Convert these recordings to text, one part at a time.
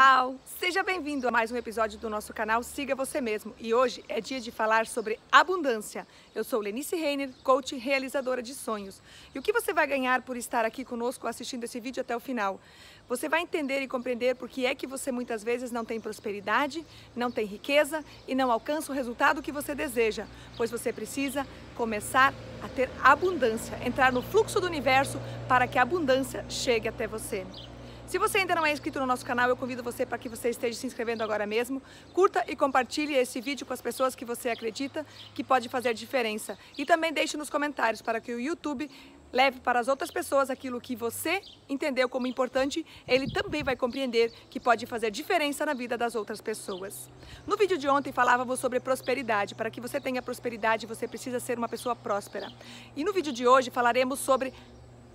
Olá, seja bem-vindo a mais um episódio do nosso canal Siga Você Mesmo e hoje é dia de falar sobre abundância. Eu sou Lenice Reiner, coach realizadora de sonhos. E o que você vai ganhar por estar aqui conosco assistindo esse vídeo até o final? Você vai entender e compreender por que é que você muitas vezes não tem prosperidade, não tem riqueza e não alcança o resultado que você deseja, pois você precisa começar a ter abundância, entrar no fluxo do universo para que a abundância chegue até você. Se você ainda não é inscrito no nosso canal, eu convido você para que você esteja se inscrevendo agora mesmo. Curta e compartilhe esse vídeo com as pessoas que você acredita que pode fazer diferença. E também deixe nos comentários para que o YouTube leve para as outras pessoas aquilo que você entendeu como importante, ele também vai compreender que pode fazer diferença na vida das outras pessoas. No vídeo de ontem falávamos sobre prosperidade. Para que você tenha prosperidade, você precisa ser uma pessoa próspera. E no vídeo de hoje falaremos sobre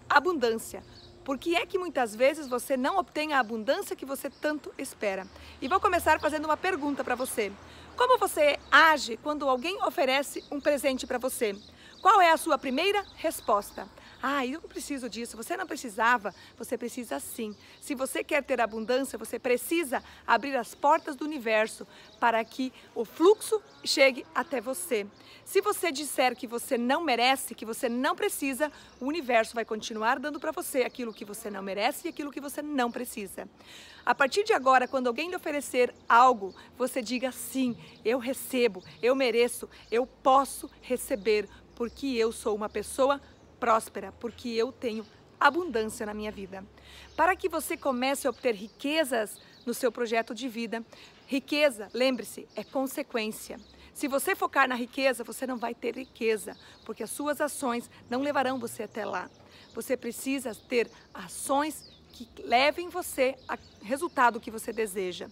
abundância. Por que é que muitas vezes você não obtém a abundância que você tanto espera? E vou começar fazendo uma pergunta para você. Como você age quando alguém oferece um presente para você? Qual é a sua primeira resposta? Ah, eu não preciso disso. Você não precisava. Você precisa sim. Se você quer ter abundância, você precisa abrir as portas do universo para que o fluxo chegue até você. Se você disser que você não merece, que você não precisa, o universo vai continuar dando para você aquilo que você não merece e aquilo que você não precisa. A partir de agora, quando alguém lhe oferecer algo, você diga sim, eu recebo, eu mereço, eu posso receber, porque eu sou uma pessoa próspera, porque eu tenho abundância na minha vida. Para que você comece a obter riquezas no seu projeto de vida, riqueza, lembre-se, é consequência. Se você focar na riqueza, você não vai ter riqueza, porque as suas ações não levarão você até lá. Você precisa ter ações que levem você ao resultado que você deseja.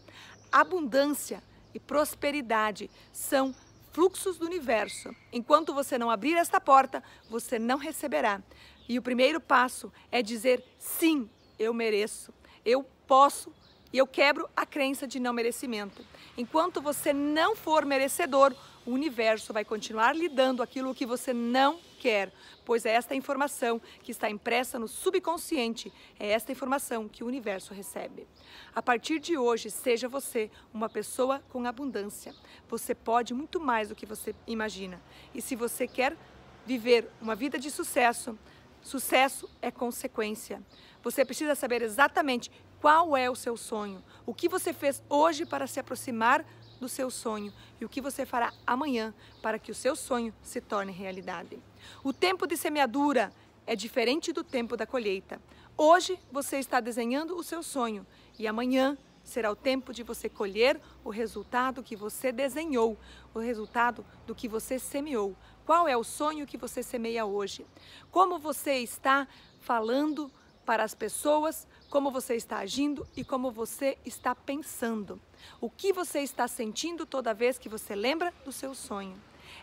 Abundância e prosperidade são fluxos do universo. Enquanto você não abrir esta porta, você não receberá. E o primeiro passo é dizer: sim, eu mereço, eu posso e eu quebro a crença de não merecimento. Enquanto você não for merecedor, o universo vai continuar lhe dando aquilo que você não quer, pois é esta informação que está impressa no subconsciente, é esta informação que o universo recebe. A partir de hoje, seja você uma pessoa com abundância. Você pode muito mais do que você imagina. E se você quer viver uma vida de sucesso, sucesso é consequência. Você precisa saber exatamente qual é o seu sonho, o que você fez hoje para se aproximar do seu sonho e o que você fará amanhã para que o seu sonho se torne realidade. O tempo de semeadura é diferente do tempo da colheita. Hoje você está desenhando o seu sonho e amanhã será o tempo de você colher o resultado que você desenhou, o resultado do que você semeou. Qual é o sonho que você semeia hoje? Como você está falando para as pessoas, como você está agindo e como você está pensando. O que você está sentindo toda vez que você lembra do seu sonho.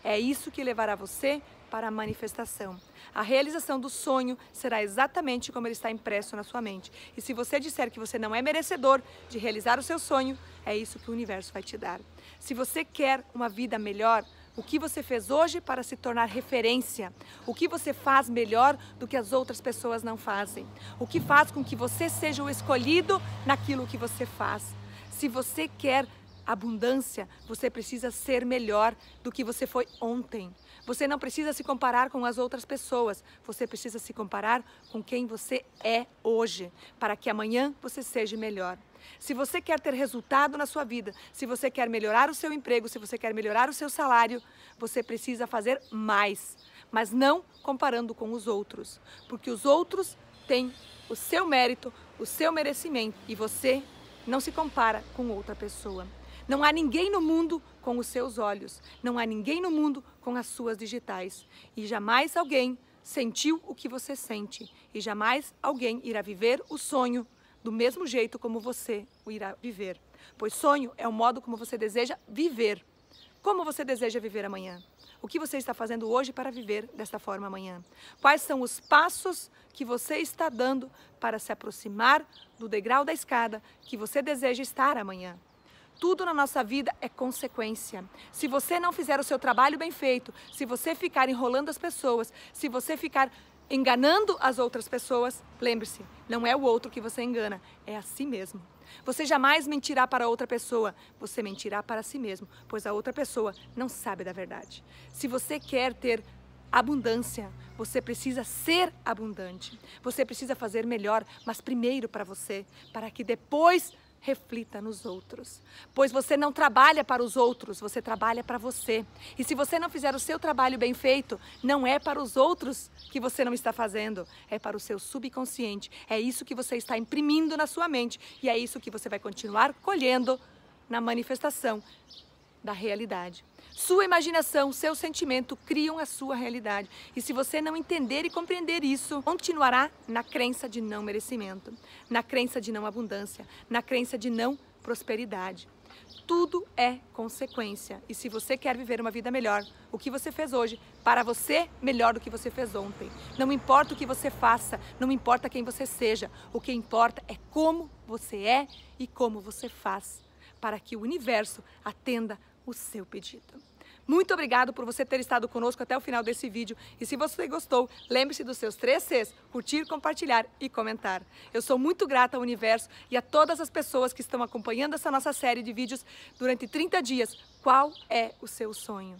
É isso que levará você para a manifestação. A realização do sonho será exatamente como ele está impresso na sua mente. E se você disser que você não é merecedor de realizar o seu sonho, é isso que o universo vai te dar. Se você quer uma vida melhor, o que você fez hoje para se tornar referência? O que você faz melhor do que as outras pessoas não fazem? O que faz com que você seja o escolhido naquilo que você faz? Se você quer abundância, você precisa ser melhor do que você foi ontem. Você não precisa se comparar com as outras pessoas, você precisa se comparar com quem você é hoje, para que amanhã você seja melhor. Se você quer ter resultado na sua vida, se você quer melhorar o seu emprego, se você quer melhorar o seu salário, você precisa fazer mais, mas não comparando com os outros, porque os outros têm o seu mérito, o seu merecimento e você não se compara com outra pessoa. Não há ninguém no mundo com os seus olhos, não há ninguém no mundo com as suas digitais e jamais alguém sentiu o que você sente e jamais alguém irá viver o sonho do mesmo jeito como você o irá viver. Pois sonho é o modo como você deseja viver. Como você deseja viver amanhã? O que você está fazendo hoje para viver desta forma amanhã? Quais são os passos que você está dando para se aproximar do degrau da escada que você deseja estar amanhã? Tudo na nossa vida é consequência. Se você não fizer o seu trabalho bem feito, se você ficar enrolando as pessoas, se você ficar enganando as outras pessoas, lembre-se, não é o outro que você engana, é a si mesmo. Você jamais mentirá para outra pessoa, você mentirá para si mesmo, pois a outra pessoa não sabe da verdade. Se você quer ter abundância, você precisa ser abundante. Você precisa fazer melhor, mas primeiro para você, para que depois reflita nos outros. Pois você não trabalha para os outros, você trabalha para você. E se você não fizer o seu trabalho bem feito, não é para os outros que você não está fazendo, é para o seu subconsciente. É isso que você está imprimindo na sua mente e é isso que você vai continuar colhendo na manifestação da realidade. Sua imaginação, seu sentimento criam a sua realidade. E se você não entender e compreender isso, continuará na crença de não merecimento, na crença de não abundância, na crença de não prosperidade. Tudo é consequência. E se você quer viver uma vida melhor, o que você fez hoje, para você, melhor do que você fez ontem. Não importa o que você faça, não importa quem você seja, o que importa é como você é e como você faz para que o universo atenda o seu pedido. Muito obrigado por você ter estado conosco até o final desse vídeo. E se você gostou, lembre-se dos seus três Cs: curtir, compartilhar e comentar. Eu sou muito grata ao universo e a todas as pessoas que estão acompanhando essa nossa série de vídeos durante 30 dias. Qual é o seu sonho?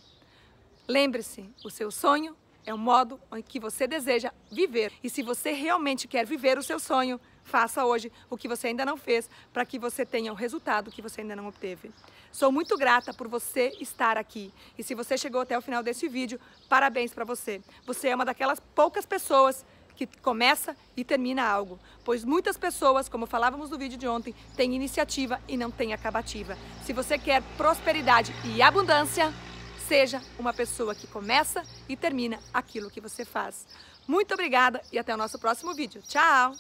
Lembre-se, o seu sonho é o modo em que você deseja viver. E se você realmente quer viver o seu sonho, Faça hoje o que você ainda não fez para que você tenha o resultado que você ainda não obteve. Sou muito grata por você estar aqui. E se você chegou até o final desse vídeo, parabéns para você. Você é uma daquelas poucas pessoas que começa e termina algo, pois muitas pessoas, como falávamos no vídeo de ontem, têm iniciativa e não têm acabativa. Se você quer prosperidade e abundância, seja uma pessoa que começa e termina aquilo que você faz. Muito obrigada e até o nosso próximo vídeo. Tchau!